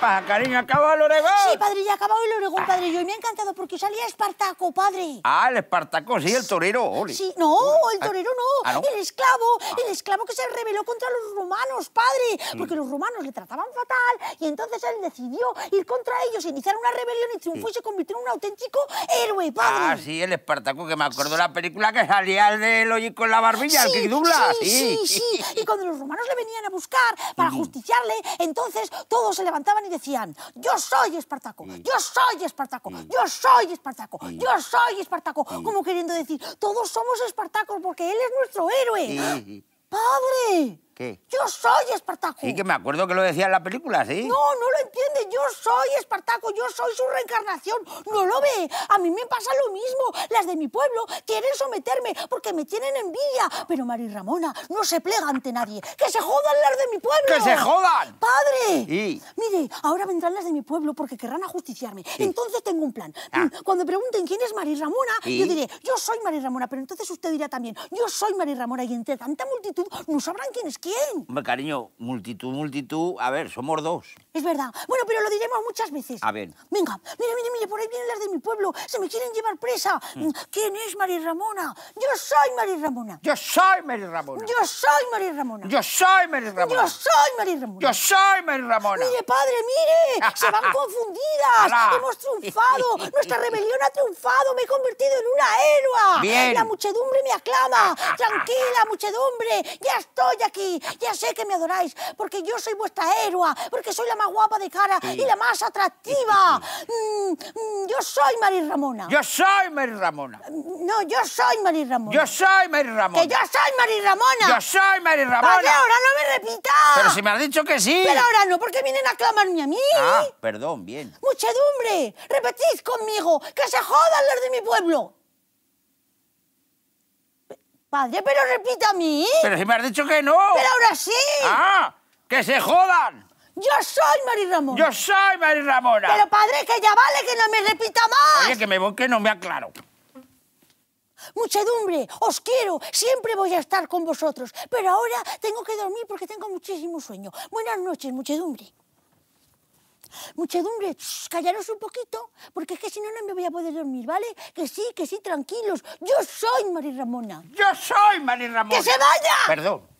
pasa, cariño? ¿Acaba el Oregón? Sí, padre, ya acabó el Oregón, padre. yo Y me ha encantado porque salía Espartaco, padre. Ah, el Espartaco, sí, el torero. Sí, no, el ah, torero ah, no. El esclavo, ah. el esclavo que se rebeló contra los romanos, padre. Mm. Porque los romanos le trataban fatal y entonces él decidió ir contra ellos, iniciar una rebelión y triunfó y se convirtió en un auténtico héroe, padre. Ah, sí, el Espartaco, que me acuerdo la película que salía el de hoy con la barbilla, el Kidula. Sí, sí, sí, Y cuando los romanos le venían a buscar para justiciarle, entonces todos se levantaban y decían, yo soy Espartaco, yo soy Espartaco, yo soy Espartaco, yo soy Espartaco, como queriendo decir, todos somos Espartacos porque él es nuestro héroe. ¡Padre! Yo soy Espartaco. y que me acuerdo que lo decía en la película, ¿sí? No, no lo entiende. Yo soy Espartaco, yo soy su reencarnación. No lo ve. A mí me pasa lo mismo. Las de mi pueblo quieren someterme porque me tienen envidia. Pero María Ramona no se plega ante nadie. ¡Que se jodan las de mi pueblo! ¡Que se jodan! ¡Padre! Mire, ahora vendrán las de mi pueblo porque querrán ajusticiarme. Entonces tengo un plan. Ah. Mm, cuando pregunten quién es Mari Ramona, yo diré, yo soy María Ramona, pero entonces usted dirá también, yo soy Mari Ramona y entre tanta multitud no sabrán quién es quién me cariño, multitud, multitud. A ver, somos dos. Es verdad. Bueno, pero lo diremos muchas veces. A ver. Venga, mire, mire, mire, por ahí vienen las de mi pueblo. Se me quieren llevar presa. Mm. Mm, ¿Quién es María Ramona? Yo soy María Ramona. Yo soy María Ramona. Yo soy María Ramona. Yo soy María Ramona. Yo soy María Ramona. Yo soy María Ramona. Mire, padre, mire. se van confundidas. Hemos triunfado. Nuestra rebelión ha triunfado. Me he convertido en una héroa. Bien. La muchedumbre me aclama. Tranquila, muchedumbre. Ya estoy aquí ya sé que me adoráis, porque yo soy vuestra héroa, porque soy la más guapa de cara y la más atractiva. Mm, mm, yo soy María Ramona. Yo soy Mari Ramona. Mm, no, yo soy Mari Ramona. Yo soy Mari Ramona. Que yo soy Mari Ramona. Yo soy Mari Ramona. ahora no me repitas. Pero si me has dicho que sí. Pero ahora no, porque vienen a clamarme a mí. Ah, perdón, bien. Muchedumbre, repetid conmigo, que se jodan los de mi pueblo. Padre, pero repita a mí! Pero si me has dicho que no. Pero ahora sí. Ah, que se jodan. Yo soy Mari Ramona. Yo soy Mari Ramona. Pero padre, que ya vale, que no me repita más. Oye, que me voy, que no me aclaro. Muchedumbre, os quiero, siempre voy a estar con vosotros, pero ahora tengo que dormir porque tengo muchísimo sueño. Buenas noches, muchedumbre. Muchedumbre, callaros un poquito, porque es que si no, no me voy a poder dormir, ¿vale? Que sí, que sí, tranquilos. Yo soy María Ramona. Yo soy María Ramona. ¡Que se vaya! Perdón.